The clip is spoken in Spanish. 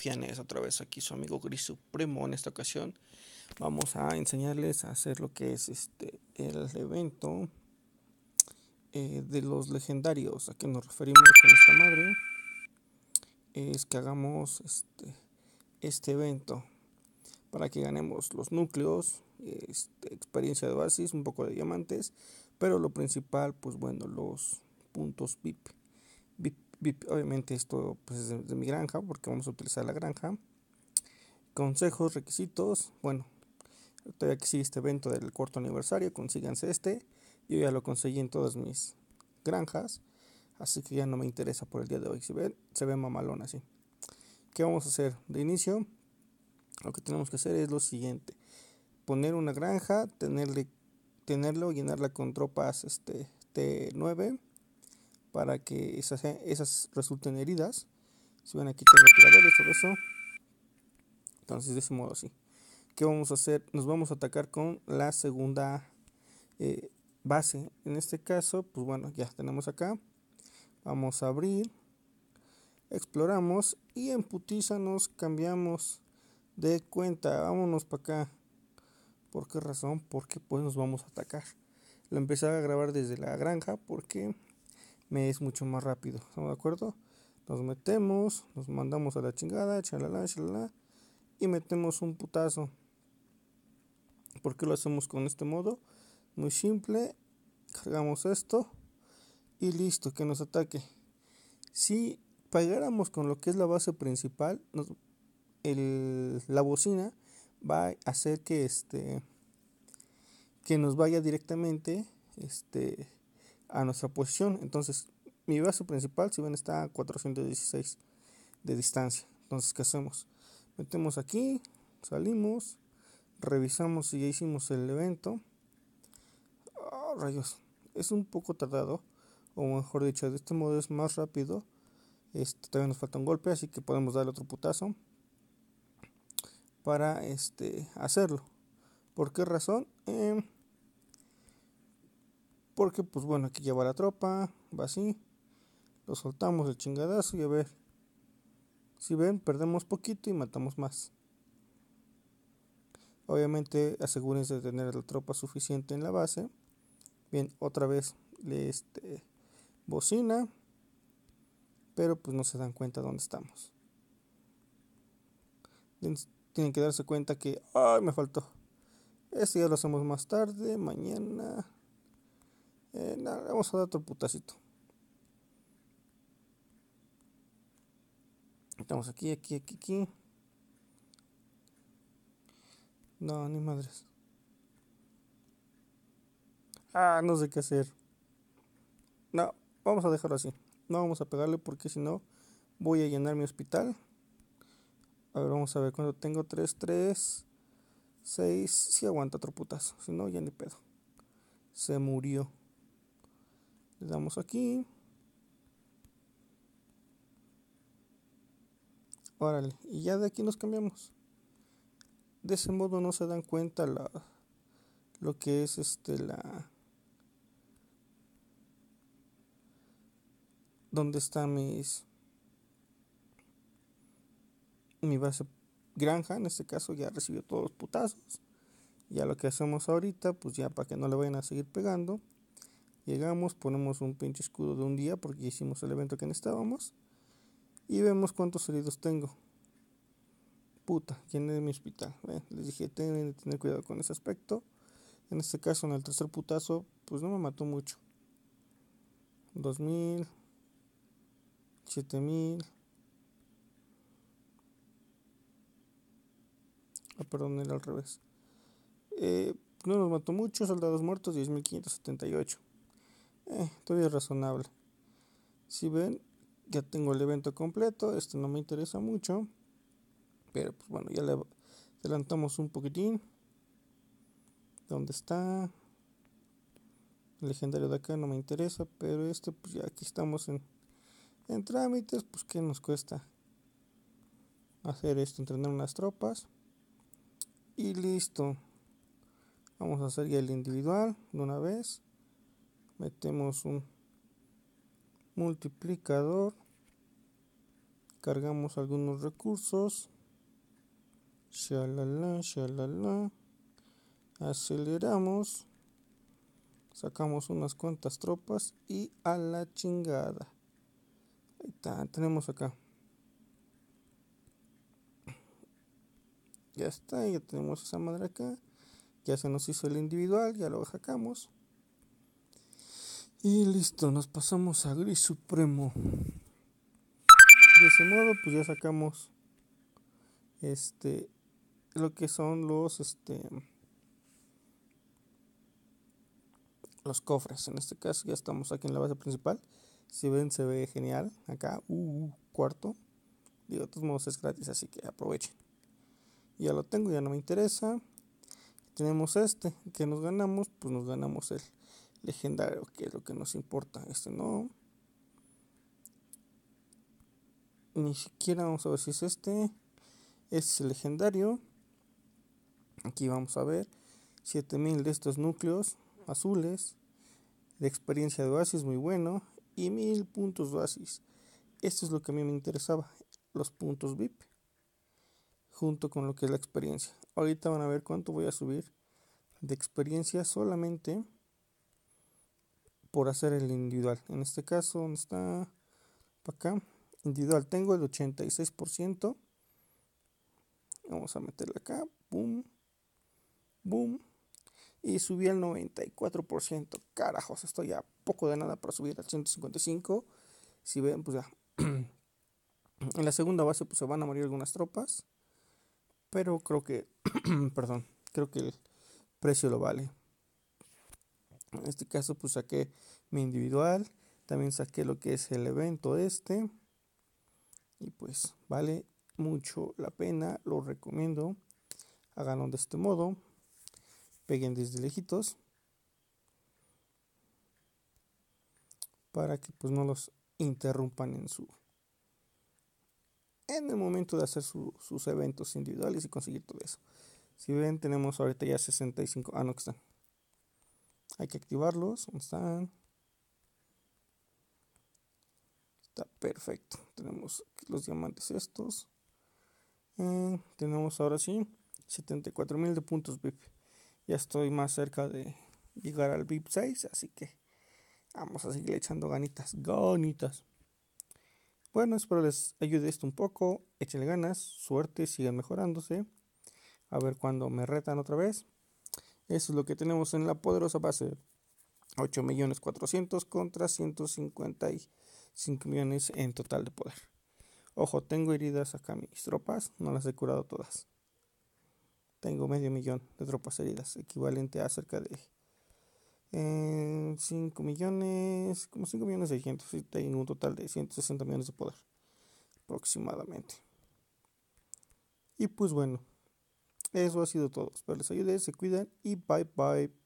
Fianes, otra vez aquí su amigo Gris Supremo. En esta ocasión vamos a enseñarles a hacer lo que es este el evento eh, de los legendarios. ¿A que nos referimos con esta madre? Es que hagamos este, este evento para que ganemos los núcleos, este, experiencia de basis, un poco de diamantes, pero lo principal, pues bueno, los puntos VIP. Obviamente esto pues, es de, mi granja porque vamos a utilizar la granja. Consejos, requisitos. Bueno, todavía que sigue este evento del cuarto aniversario, consíganse este. Yo ya lo conseguí en todas mis granjas. Así que ya no me interesa por el día de hoy. Se ve, se ve mamalón así. ¿Qué vamos a hacer? De inicio, lo que tenemos que hacer es lo siguiente. Poner una granja, tenerle, tenerlo, llenarla con tropas este, T9 para que esas, resulten heridas. Si ven aquí tengo tiradores, todo eso. Entonces de ese modo así. ¿Qué vamos a hacer? Nos vamos a atacar con la segunda eh, base. En este caso, pues bueno, ya tenemos acá. Vamos a abrir. Exploramos y en putiza nos cambiamos de cuenta. Vámonos para acá. ¿Por qué razón? Porque pues nos vamos a atacar. Lo empecé a grabar desde la granja porque me es mucho más rápido. ¿Estamos de acuerdo? Nos metemos, nos mandamos a la chingada, chalala, chalala, y metemos un putazo. ¿Por qué lo hacemos con este modo? Muy simple, cargamos esto y listo, que nos ataque. Si pagáramos con lo que es la base principal, la bocina va a hacer que este que nos vaya directamente este a nuestra posición. Entonces, mi base principal, si ven, está a 416 de distancia. Entonces, ¿qué hacemos? Metemos aquí, salimos, revisamos si ya hicimos el evento. Oh, rayos, es un poco tardado, o mejor dicho, de este modo es más rápido. Este, todavía nos falta un golpe, así que podemos darle otro putazo para este, hacerlo. ¿Por qué razón? Eh, porque, pues bueno, aquí lleva la tropa, va así. Lo soltamos el chingadazo y a ver. Si ven, perdemos poquito y matamos más. Obviamente, asegúrense de tener la tropa suficiente en la base. Bien, otra vez le este, bocina. Pero pues no se dan cuenta dónde estamos. Tienen que darse cuenta que. ¡Ay, me faltó! Este ya lo hacemos más tarde, mañana. Eh, vamos a dar otro putacito. Estamos aquí, aquí, aquí, aquí. No, ni madres. Ah, no sé qué hacer. No, vamos a dejarlo así. No vamos a pegarle porque si no voy a llenar mi hospital. A ver, vamos a ver cuánto tengo. 3, 3, 6. Si aguanta otro putazo. Si no, ya ni pedo. Se murió. Le damos aquí. Órale, y ya de aquí nos cambiamos. De ese modo no se dan cuenta la, lo que es este la dónde está mis mi base granja, en este caso ya recibió todos los putazos. Ya lo que hacemos ahorita, pues ya para que no le vayan a seguir pegando, Llegamos, ponemos un pinche escudo de un día porque hicimos el evento que necesitábamos. Y vemos cuántos heridos tengo. Puta, ¿quién es mi hospital? les dije, tienen que tener cuidado con ese aspecto. En este caso, en el tercer putazo, pues no me mató mucho. 2000, 7000. Ah, perdón, era al revés. Eh, no nos mató mucho, soldados muertos 10.578 eh, todavía es razonable. Si ven, ya tengo el evento completo, Este no me interesa mucho, pero pues bueno, ya le adelantamos un poquitín. ¿Dónde está? El legendario de acá no me interesa, pero este pues ya aquí estamos en, en trámites, pues que nos cuesta hacer esto, entrenar unas tropas y listo. Vamos a hacer ya el individual de una vez metemos un multiplicador cargamos algunos recursos shalala shalala aceleramos sacamos unas cuantas tropas y a la chingada ahí está tenemos acá ya está ya tenemos esa madre acá ya se nos hizo el individual ya lo sacamos y listo, nos pasamos a gris supremo. De ese modo, pues ya sacamos este lo que son los este los cofres. En este caso ya estamos aquí en la base principal. Si ven se ve genial acá, uh, uh cuarto. Digo, de todos modos es gratis, así que aprovechen. Ya lo tengo, ya no me interesa. Tenemos este que nos ganamos, pues nos ganamos el legendario, que es lo que nos importa. Este no. Ni siquiera vamos a ver si es este. Este es el legendario. Aquí vamos a ver 7000 de estos núcleos azules. De experiencia de oasis muy bueno. Y 1000 puntos oasis. Esto es lo que a mí me interesaba. Los puntos VIP. Junto con lo que es la experiencia. Ahorita van a ver cuánto voy a subir de experiencia solamente por hacer el individual. En este caso, ¿dónde está? Para acá. Individual, tengo el 86%. Vamos a meterle acá. Boom. Boom. Y subí al 94%. Carajos, estoy a poco de nada para subir al 155. Si ven, pues ya. en la segunda base, pues se van a morir algunas tropas. Pero creo que. perdón. Creo que el precio lo vale. En este caso pues saqué mi individual, también saqué lo que es el evento este. Y pues vale mucho la pena, lo recomiendo. Háganlo de este modo. Peguen desde lejitos. Para que pues no los interrumpan en su en el momento de hacer sus eventos individuales y conseguir todo eso. Si ven, tenemos ahorita ya 65. Ah, no, que están. Hay que activarlos. ¿Dónde están? Está perfecto. Tenemos los diamantes estos. Eh, tenemos ahora sí 74.000 de puntos VIP. Ya estoy más cerca de llegar al VIP 6. Así que vamos a seguir echando ganitas. Ganitas. Bueno, espero les ayude esto un poco. Échenle ganas, suerte, sigan mejorándose. A ver cuando me retan otra vez. Eso es lo que tenemos en la poderosa base. 8 millones 400 contra 155 millones en total de poder. Ojo, tengo heridas acá mis tropas, no las he curado todas. Tengo medio millón de tropas heridas, equivalente a cerca de 5 eh, millones, como 5 millones 600, tengo un total de 160 millones de poder aproximadamente. Y pues bueno, eso ha sido todo. Espero les ayude, se cuiden y bye bye.